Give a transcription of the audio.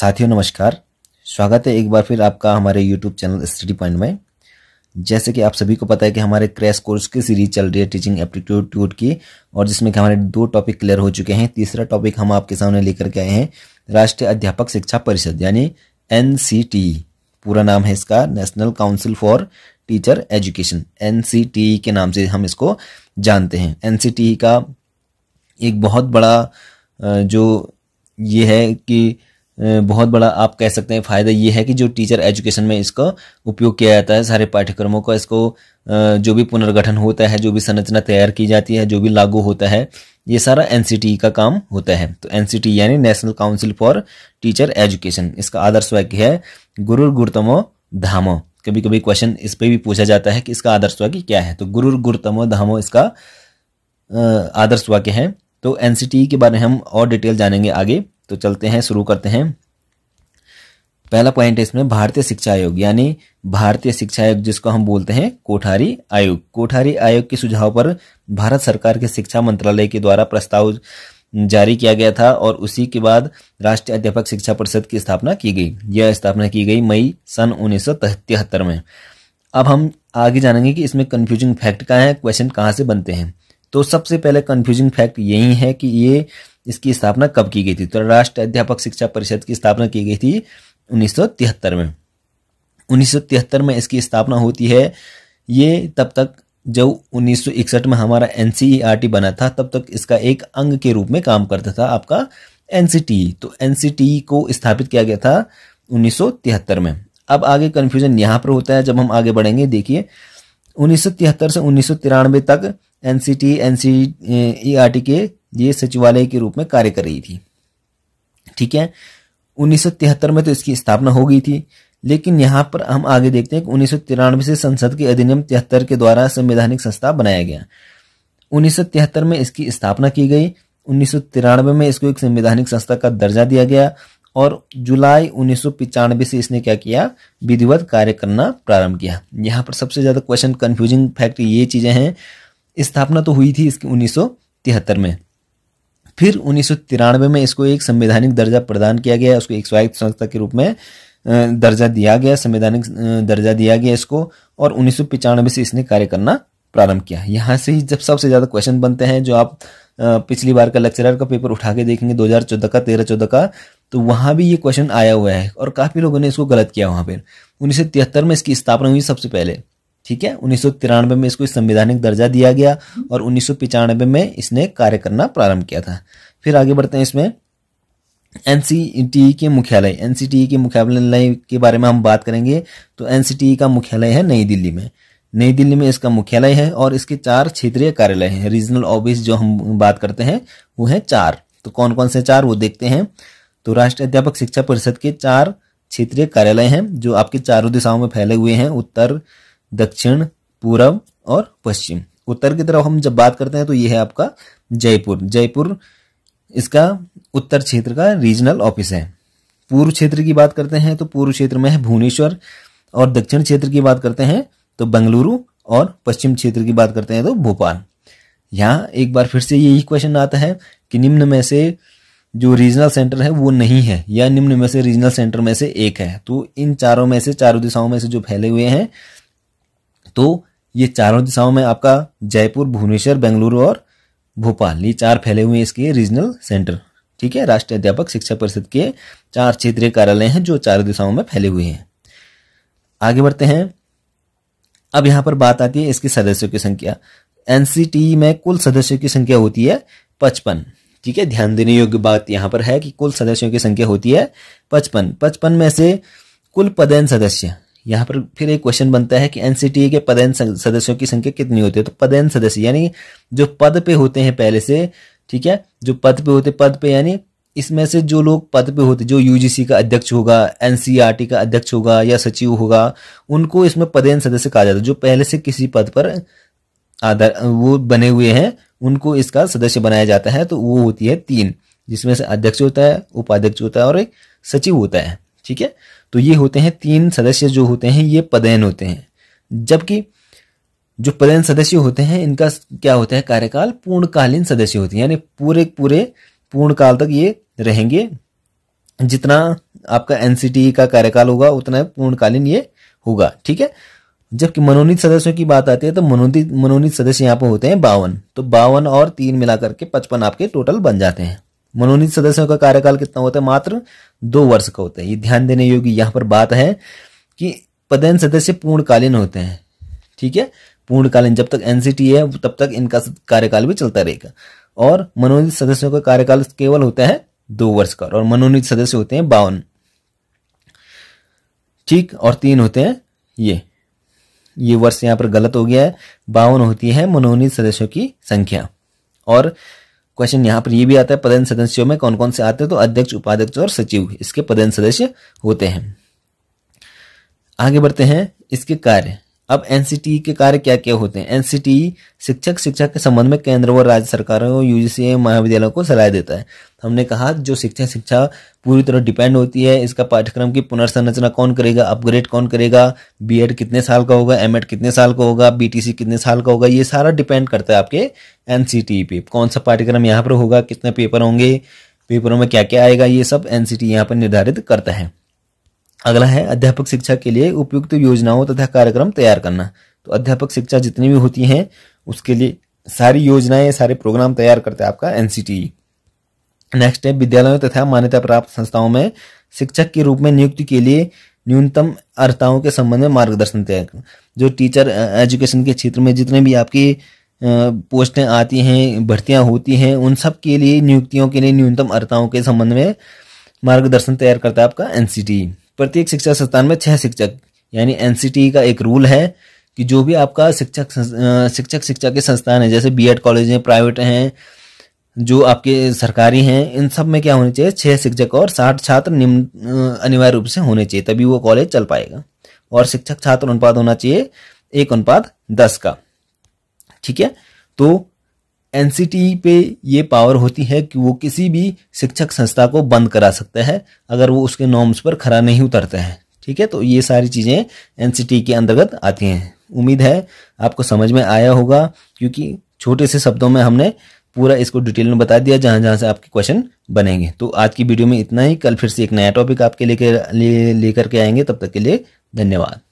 साथियों नमस्कार स्वागत है एक बार फिर आपका हमारे यूट्यूब चैनल स्टडी पॉइंट में जैसे कि आप सभी को पता है कि हमारे क्रैश कोर्स की सीरीज चल रही है टीचिंग एप्टीट्यूड की और जिसमें कि हमारे दो टॉपिक क्लियर हो चुके हैं तीसरा टॉपिक हम आपके सामने लेकर के आए हैं राष्ट्रीय अध्यापक शिक्षा परिषद यानी एन e। पूरा नाम है इसका national council for teacher education N के नाम से हम इसको जानते हैं एन e का एक बहुत बड़ा जो ये है कि बहुत बड़ा आप कह सकते हैं फ़ायदा ये है कि जो टीचर एजुकेशन में इसका उपयोग किया जाता है सारे पाठ्यक्रमों का इसको जो भी पुनर्गठन होता है जो भी संरचना तैयार की जाती है जो भी लागू होता है ये सारा एन का काम होता है तो एन यानी national council for teacher education इसका आदर्श वाक्य है गुरु गुरुतमो धामो कभी कभी क्वेश्चन इस पर भी पूछा जाता है कि इसका आदर्श वाक्य क्या है तो गुरु गुरुतमो धामो इसका आदर्श वाक्य है तो एन के बारे में हम और डिटेल जानेंगे आगे तो चलते हैं शुरू करते हैं पहला पॉइंट है इसमें भारतीय शिक्षा आयोग यानी भारतीय शिक्षा आयोग जिसको हम बोलते हैं कोठारी आयोग कोठारी आयोग के सुझाव पर भारत सरकार के शिक्षा मंत्रालय के द्वारा प्रस्ताव जारी किया गया था और उसी के बाद राष्ट्रीय अध्यापक शिक्षा परिषद की स्थापना की गई यह स्थापना की गई मई सन उन्नीस में अब हम आगे जानेंगे कि इसमें कंफ्यूजिंग फैक्ट कहाँ है क्वेश्चन कहाँ से बनते हैं तो सबसे पहले कन्फ्यूजिंग फैक्ट यही है कि ये इसकी स्थापना कब की गई थी तो राष्ट्र अध्यापक शिक्षा परिषद की स्थापना की गई थी उन्नीस में उन्नीस में इसकी स्थापना होती है ये तब तक जब उन्नीस में हमारा एन e बना था तब तक इसका एक अंग के रूप में काम करता था आपका एन e। तो एन e को स्थापित किया गया था उन्नीस में अब आगे कन्फ्यूजन यहाँ पर होता है जब हम आगे बढ़ेंगे देखिए उन्नीस से उन्नीस तक एनसीटी एनसीईआरटी के ये सचिवालय के रूप में कार्य कर रही थी ठीक है 1973 में तो इसकी स्थापना हो गई थी लेकिन यहाँ पर हम आगे देखते हैं कि उन्नीस से संसद के अधिनियम तिहत्तर के द्वारा संवैधानिक संस्था बनाया गया उन्नीस में इसकी स्थापना की गई उन्नीस में इसको एक संवैधानिक संस्था का दर्जा दिया गया और जुलाई उन्नीस से इसने क्या किया विधिवत कार्य करना प्रारंभ किया यहाँ पर सबसे ज्यादा क्वेश्चन कंफ्यूजिंग फैक्ट ये चीजें हैं स्थापना तो हुई थी इसकी उन्नीस में फिर उन्नीस में इसको एक संवैधानिक दर्जा प्रदान किया गया उसको एक स्वायत्त संस्था के रूप में दर्जा दिया गया संवैधानिक दर्जा दिया गया इसको और उन्नीस से इसने कार्य करना प्रारंभ किया यहाँ से ही जब सबसे ज़्यादा क्वेश्चन बनते हैं जो आप पिछली बार का लेक्चरर का पेपर उठा के देखेंगे 2014 का 13 14 का तो वहाँ भी ये क्वेश्चन आया हुआ है और काफ़ी लोगों ने इसको गलत किया वहाँ पर उन्नीस में इसकी स्थापना हुई सबसे पहले ठीक है उन्नीस में इसको संवैधानिक दर्जा दिया गया और उन्नीस में इसने कार्य करना प्रारंभ किया था फिर आगे बढ़ते हैं इसमें एन के मुख्यालय एन के मुख्यालय के बारे में हम बात करेंगे तो एन का मुख्यालय है नई दिल्ली में नई दिल्ली में इसका मुख्यालय है और इसके चार क्षेत्रीय कार्यालय हैं रीजनल ऑफिस जो हम बात करते हैं वो है चार तो कौन कौन से चार वो देखते हैं तो राष्ट्रीय अध्यापक शिक्षा परिषद के चार क्षेत्रीय कार्यालय हैं जो आपके चारों दिशाओं में फैले हुए हैं उत्तर दक्षिण पूर्व और पश्चिम उत्तर की तरफ हम जब बात करते हैं तो ये है आपका जयपुर जयपुर इसका उत्तर क्षेत्र का रीजनल ऑफिस है पूर्व क्षेत्र की बात करते हैं तो पूर्व क्षेत्र में है भुवनेश्वर और दक्षिण क्षेत्र की बात करते हैं तो बंगलुरु और पश्चिम क्षेत्र की बात करते हैं तो भोपाल यहाँ एक बार फिर से यही क्वेश्चन आता है कि निम्न में से जो रीजनल सेंटर है वो नहीं है या निम्न में से रीजनल सेंटर में से एक है तो इन चारों में से चारों दिशाओं में से जो फैले हुए हैं तो ये चारों दिशाओं में आपका जयपुर भुवनेश्वर बेंगलुरु और भोपाल ये चार फैले हुए इसके रीजनल सेंटर ठीक है राष्ट्रीय अध्यापक शिक्षा परिषद के चार क्षेत्रीय कार्यालय हैं जो चारों दिशाओं में फैले हुए हैं आगे बढ़ते हैं अब यहां पर बात आती है इसके सदस्यों की संख्या एनसीटी e में कुल सदस्यों की संख्या होती है पचपन ठीक है ध्यान देने योग्य बात यहां पर है कि कुल सदस्यों की संख्या होती है पचपन पचपन में से कुल पदेन सदस्य यहाँ पर फिर एक क्वेश्चन बनता है कि एनसीटी के पदयन सदस्यों की संख्या कितनी होती है तो पदैन सदस्य यानी जो पद पे होते हैं पहले से ठीक है जो पद पे होते पद पे यानी इसमें से जो लोग पद पे होते जो यूजीसी का अध्यक्ष होगा एनसीईआरटी e का अध्यक्ष होगा या सचिव होगा उनको इसमें पदेन सदस्य कहा जाता है जो पहले से किसी पद पर आधार वो बने हुए हैं उनको इसका सदस्य बनाया जाता है तो वो होती है तीन जिसमें से अध्यक्ष होता है उपाध्यक्ष होता है और एक सचिव होता है ठीक है तो ये होते हैं तीन सदस्य जो होते हैं ये पदयन होते हैं जबकि जो पदयन सदस्य होते हैं इनका क्या होता है कार्यकाल पूर्णकालीन सदस्य होते हैं यानी पूरे पूरे पूर्ण काल तक ये रहेंगे जितना आपका एनसीटी का कार्यकाल होगा उतना पूर्णकालीन ये होगा ठीक है जबकि मनोनीत सदस्यों की बात आती है तो मनोनीत मनोनीत सदस्य यहाँ पर होते हैं बावन तो बावन और तीन मिलाकर के पचपन आपके टोटल बन जाते हैं मनोनीत सदस्यों का कार्यकाल कितना होता है मात्र दो वर्ष का होता है ये ध्यान देने योग्य यहाँ पर बात है कि पदेन सदस्य पूर्णकालीन होते हैं ठीक है पूर्णकालीन जब तक एनसीटी है तब तक इनका कार्यकाल भी चलता रहेगा और मनोनीत सदस्यों का कार्यकाल केवल होता है दो वर्ष का और मनोनीत सदस्य होते हैं बावन ठीक और तीन होते हैं ये ये वर्ष यहाँ पर गलत हो गया है बावन होती है मनोनीत सदस्यों की संख्या और क्वेश्चन यहाँ पर ये भी आता है पदन सदस्यों में कौन कौन से आते हैं तो अध्यक्ष उपाध्यक्ष और सचिव इसके पदन सदस्य होते हैं आगे बढ़ते हैं इसके कार्य अब एनसीटी के कार्य क्या क्या होते हैं एनसीटी शिक्षक शिक्षा के संबंध में केंद्र व राज्य सरकारों और यूजीसी महाविद्यालयों को सलाह देता है तो हमने कहा जो शिक्षा शिक्षा पूरी तरह डिपेंड होती है इसका पाठ्यक्रम की पुनर्संरचना कौन करेगा अपग्रेड कौन करेगा बीएड कितने साल का होगा एमएड कितने साल का होगा बीटीसी कितने साल का होगा ये सारा डिपेंड करता है आपके एनसीटी पे कौन सा पाठ्यक्रम यहाँ पर होगा कितने पेपर होंगे पेपरों में क्या क्या आएगा ये सब एनसीटी यहाँ पर निर्धारित करता है अगला है अध्यापक शिक्षा के लिए उपयुक्त योजनाओं तथा कार्यक्रम तैयार करना तो अध्यापक शिक्षा जितनी भी होती हैं उसके लिए सारी योजनाएं सारे प्रोग्राम तैयार करते हैं आपका एनसीटी नेक्स्ट है विद्यालयों तथा मान्यता प्राप्त संस्थाओं में शिक्षक के रूप में नियुक्ति के लिए न्यूनतम अर्थाओं के संबंध में मार्गदर्शन तैयार करना जो टीचर एजुकेशन के क्षेत्र में जितने भी आपकी पोस्टें आती हैं भर्तियां होती हैं उन सब के लिए नियुक्तियों के लिए न्यूनतम अर्थाओं के संबंध में मार्गदर्शन तैयार करता है आपका एनसीटी प्रत्येक शिक्षा संस्थान में छह शिक्षक यानी एन e का एक रूल है कि जो भी आपका शिक्षक शिक्षक शिक्षा के संस्थान है जैसे बीएड कॉलेज हैं प्राइवेट हैं जो आपके सरकारी हैं इन सब में क्या होने चाहिए छः शिक्षक और साठ छात्र निम्न अनिवार्य रूप से होने चाहिए तभी वो कॉलेज चल पाएगा और शिक्षक छात्र अनुपात होना चाहिए एक अनुपात दस का ठीक है तो एनसीटी पे ये पावर होती है कि वो किसी भी शिक्षक संस्था को बंद करा सकता है अगर वो उसके नॉर्म्स पर खरा नहीं उतरते हैं ठीक है तो ये सारी चीज़ें एनसीटी के अंतर्गत आती हैं उम्मीद है आपको समझ में आया होगा क्योंकि छोटे से शब्दों में हमने पूरा इसको डिटेल में बता दिया जहाँ जहाँ से आपके क्वेश्चन बनेंगे तो आज की वीडियो में इतना ही कल फिर से एक नया टॉपिक आपके लेकर ले, लेकर के आएंगे तब तक के लिए धन्यवाद